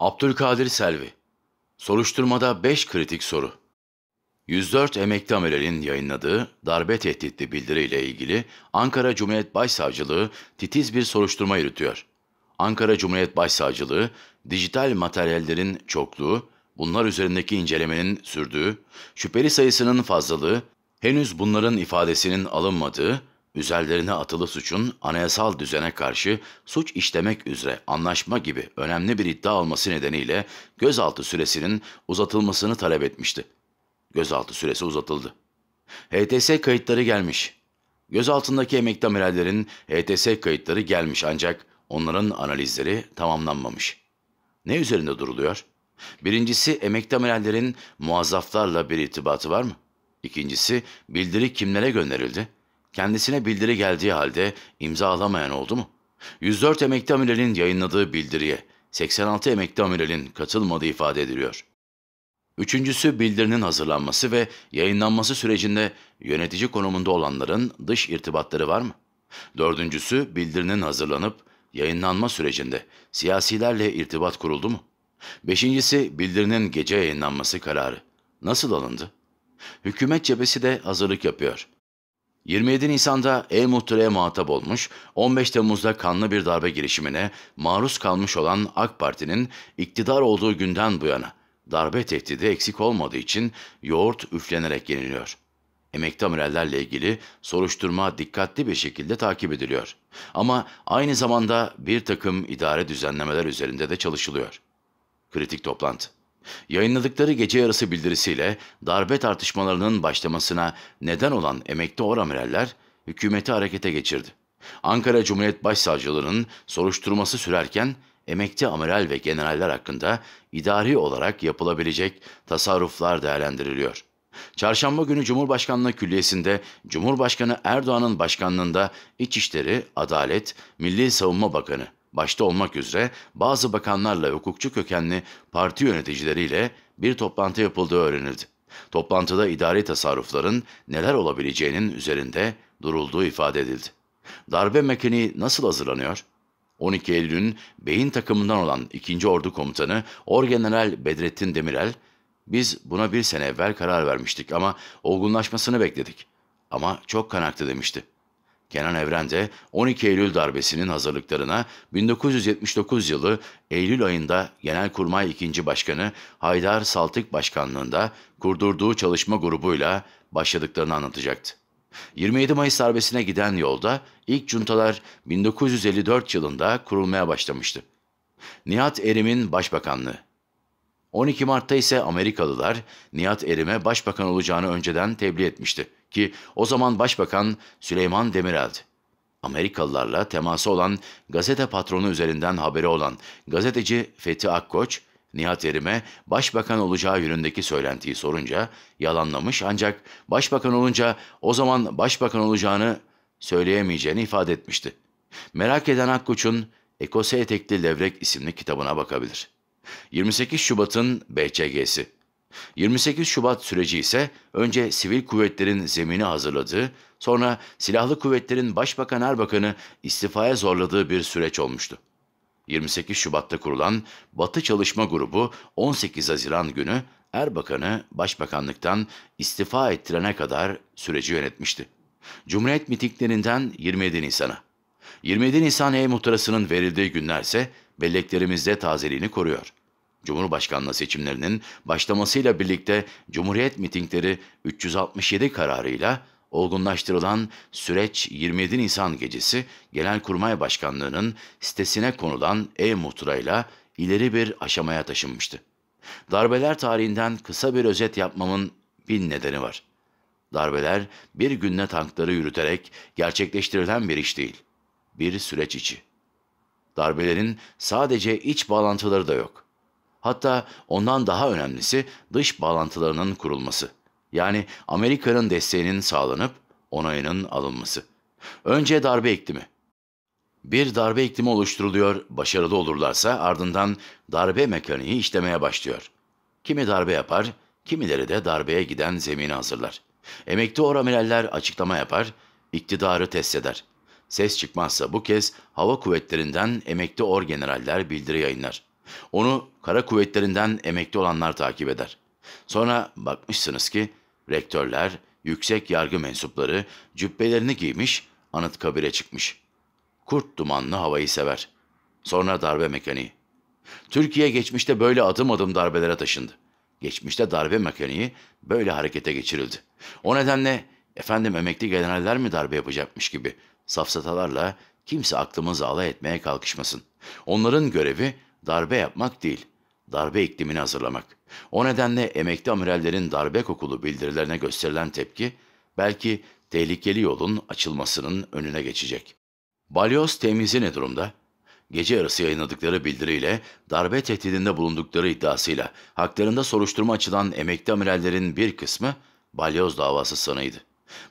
Abdülkadir Selvi Soruşturmada 5 kritik soru 104 emekli amelerin yayınladığı darbe tehditli bildiriyle ilgili Ankara Cumhuriyet Başsavcılığı titiz bir soruşturma yürütüyor. Ankara Cumhuriyet Başsavcılığı, dijital materyallerin çokluğu, bunlar üzerindeki incelemenin sürdüğü, şüpheli sayısının fazlalığı, henüz bunların ifadesinin alınmadığı Üzerlerine atılı suçun anayasal düzene karşı suç işlemek üzere anlaşma gibi önemli bir iddia olması nedeniyle gözaltı süresinin uzatılmasını talep etmişti. Gözaltı süresi uzatıldı. HTS kayıtları gelmiş. Gözaltındaki emekli amirallerin HTS kayıtları gelmiş ancak onların analizleri tamamlanmamış. Ne üzerinde duruluyor? Birincisi emekli amirallerin muazzaflarla bir irtibatı var mı? İkincisi bildiri kimlere gönderildi? Kendisine bildiri geldiği halde imza alamayan oldu mu? 104 emekli amiralin yayınladığı bildiriye 86 emekli amiralin katılmadığı ifade ediliyor. Üçüncüsü bildirinin hazırlanması ve yayınlanması sürecinde yönetici konumunda olanların dış irtibatları var mı? Dördüncüsü bildirinin hazırlanıp yayınlanma sürecinde siyasilerle irtibat kuruldu mu? Beşincisi bildirinin gece yayınlanması kararı. Nasıl alındı? Hükümet cephesi de hazırlık yapıyor. 27 Nisan'da E muhtıraya muhatap olmuş, 15 Temmuz'da kanlı bir darbe girişimine maruz kalmış olan AK Parti'nin iktidar olduğu günden bu yana darbe tehdidi eksik olmadığı için yoğurt üflenerek yeniliyor. Emekli amirallerle ilgili soruşturma dikkatli bir şekilde takip ediliyor. Ama aynı zamanda bir takım idare düzenlemeler üzerinde de çalışılıyor. Kritik toplantı. Yayınladıkları gece yarısı bildirisiyle darbe tartışmalarının başlamasına neden olan emekli oramirerler hükümeti harekete geçirdi. Ankara Cumhuriyet Başsavcılığı'nın soruşturması sürerken emekli amiral ve generaller hakkında idari olarak yapılabilecek tasarruflar değerlendiriliyor. Çarşamba günü Cumhurbaşkanlığı Külliyesi'nde Cumhurbaşkanı Erdoğan'ın başkanlığında İçişleri, Adalet, Milli Savunma Bakanı başta olmak üzere bazı bakanlarla hukukçu kökenli parti yöneticileriyle bir toplantı yapıldığı öğrenildi. Toplantıda idari tasarrufların neler olabileceğinin üzerinde durulduğu ifade edildi. Darbe mekaniği nasıl hazırlanıyor? 12 Eylül'ün beyin takımından olan 2. Ordu Komutanı Orgeneral Bedrettin Demirel, biz buna bir sene evvel karar vermiştik ama olgunlaşmasını bekledik. Ama çok kanaktı demişti. Kenan Evren de 12 Eylül darbesinin hazırlıklarına 1979 yılı Eylül ayında Genelkurmay 2. Başkanı Haydar Saltık Başkanlığında kurdurduğu çalışma grubuyla başladıklarını anlatacaktı. 27 Mayıs darbesine giden yolda ilk cuntalar 1954 yılında kurulmaya başlamıştı. Nihat Erim'in başbakanlığı 12 Mart'ta ise Amerikalılar Nihat Erim'e başbakan olacağını önceden tebliğ etmişti ki o zaman Başbakan Süleyman Demirel'di. Amerikalılarla teması olan gazete patronu üzerinden haberi olan gazeteci Fethi Akkoç, Nihat Erim'e başbakan olacağı yönündeki söylentiyi sorunca yalanlamış ancak başbakan olunca o zaman başbakan olacağını söyleyemeyeceğini ifade etmişti. Merak eden Akkoç'un Ekose Etekli Levrek isimli kitabına bakabilir. 28 Şubat'ın BCG'si 28 Şubat süreci ise önce sivil kuvvetlerin zemini hazırladığı, sonra silahlı kuvvetlerin Başbakan Erbakan'ı istifaya zorladığı bir süreç olmuştu. 28 Şubat'ta kurulan Batı Çalışma Grubu 18 Haziran günü Erbakan'ı başbakanlıktan istifa ettirene kadar süreci yönetmişti. Cumhuriyet mitinglerinden 27 Nisan'a. 27 Nisan E muhtarasının verildiği günlerse belleklerimizde tazeliğini koruyor. Cumhurbaşkanlığı seçimlerinin başlamasıyla birlikte Cumhuriyet mitingleri 367 kararıyla olgunlaştırılan süreç 27 Nisan gecesi Genelkurmay Başkanlığı'nın sitesine konulan e-muhtırayla ileri bir aşamaya taşınmıştı. Darbeler tarihinden kısa bir özet yapmamın bin nedeni var. Darbeler bir günde tankları yürüterek gerçekleştirilen bir iş değil. Bir süreç içi. Darbelerin sadece iç bağlantıları da yok.'' Hatta ondan daha önemlisi dış bağlantılarının kurulması. Yani Amerika'nın desteğinin sağlanıp onayının alınması. Önce darbe iklimi. Bir darbe iklimi oluşturuluyor, başarılı olurlarsa ardından darbe mekaniği işlemeye başlıyor. Kimi darbe yapar, kimileri de darbeye giden zemini hazırlar. Emekli oramiraller açıklama yapar, iktidarı test eder. Ses çıkmazsa bu kez hava kuvvetlerinden emekli orgeneraller bildiri yayınlar. Onu kara kuvvetlerinden emekli olanlar takip eder. Sonra bakmışsınız ki rektörler, yüksek yargı mensupları cübbelerini giymiş anıt kabir'e çıkmış. Kurt dumanlı havayı sever. Sonra darbe mekaniği. Türkiye geçmişte böyle adım adım darbelere taşındı. Geçmişte darbe mekaniği böyle harekete geçirildi. O nedenle efendim emekli generaller mi darbe yapacakmış gibi safsatalarla kimse aklımızı alay etmeye kalkışmasın. Onların görevi darbe yapmak değil, darbe iklimini hazırlamak. O nedenle emekli amirallerin darbe kokulu bildirilerine gösterilen tepki, belki tehlikeli yolun açılmasının önüne geçecek. Balyoz temyizi ne durumda? Gece yarısı yayınladıkları bildiriyle darbe tehdidinde bulundukları iddiasıyla haklarında soruşturma açılan emekli amirallerin bir kısmı balyoz davası sanıydı.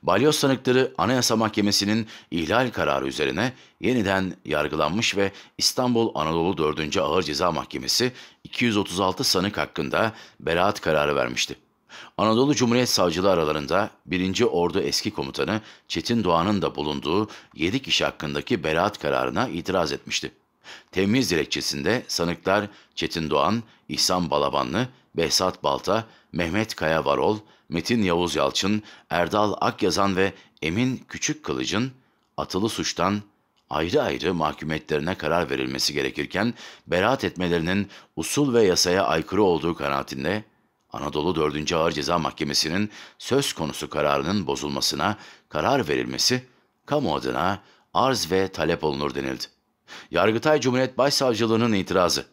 Balyoz sanıkları Anayasa Mahkemesi'nin ihlal kararı üzerine yeniden yargılanmış ve İstanbul Anadolu 4. Ağır Ceza Mahkemesi 236 sanık hakkında beraat kararı vermişti. Anadolu Cumhuriyet Savcılığı aralarında 1. Ordu Eski Komutanı Çetin Doğan'ın da bulunduğu 7 kişi hakkındaki beraat kararına itiraz etmişti. Temiz dilekçesinde sanıklar Çetin Doğan, İhsan Balabanlı, Behzat Balta, Mehmet Kaya Varol, Metin Yavuz Yalçın, Erdal Akyazan ve Emin Küçük Kılıç'ın atılı suçtan ayrı ayrı mahkumiyetlerine karar verilmesi gerekirken beraat etmelerinin usul ve yasaya aykırı olduğu kanaatinde Anadolu 4. Ağır Ceza Mahkemesi'nin söz konusu kararının bozulmasına karar verilmesi kamu adına arz ve talep olunur denildi. Yargıtay Cumhuriyet Başsavcılığı'nın itirazı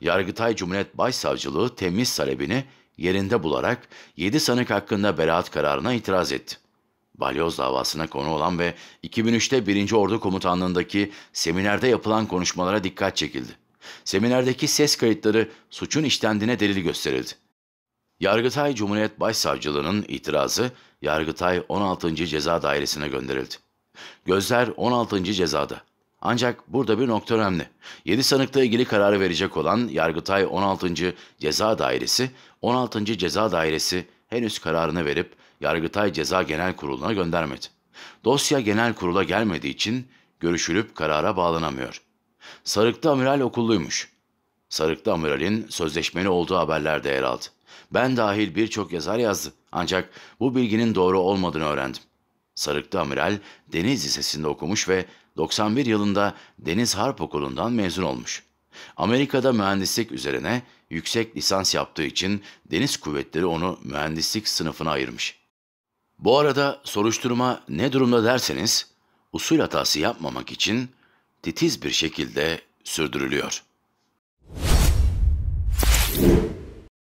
Yargıtay Cumhuriyet Başsavcılığı temiz talebini yerinde bularak 7 sanık hakkında beraat kararına itiraz etti. Balyoz davasına konu olan ve 2003'te 1. Ordu Komutanlığındaki seminerde yapılan konuşmalara dikkat çekildi. Seminerdeki ses kayıtları suçun işlendiğine delil gösterildi. Yargıtay Cumhuriyet Başsavcılığının itirazı Yargıtay 16. Ceza Dairesi'ne gönderildi. Gözler 16. cezada. Ancak burada bir nokta önemli. 7 sanıkla ilgili kararı verecek olan Yargıtay 16. Ceza Dairesi, 16. Ceza Dairesi henüz kararını verip Yargıtay Ceza Genel Kurulu'na göndermedi. Dosya genel kurula gelmediği için görüşülüp karara bağlanamıyor. Sarıklı Amiral okulluymuş. Sarıklı Amiral'in sözleşmeni olduğu haberlerde yer aldı. Ben dahil birçok yazar yazdı ancak bu bilginin doğru olmadığını öğrendim. Sarıklı Amiral Deniz Lisesi'nde okumuş ve 91 yılında Deniz Harp Okulu'ndan mezun olmuş. Amerika'da mühendislik üzerine yüksek lisans yaptığı için Deniz Kuvvetleri onu mühendislik sınıfına ayırmış. Bu arada soruşturma ne durumda derseniz, usul hatası yapmamak için titiz bir şekilde sürdürülüyor.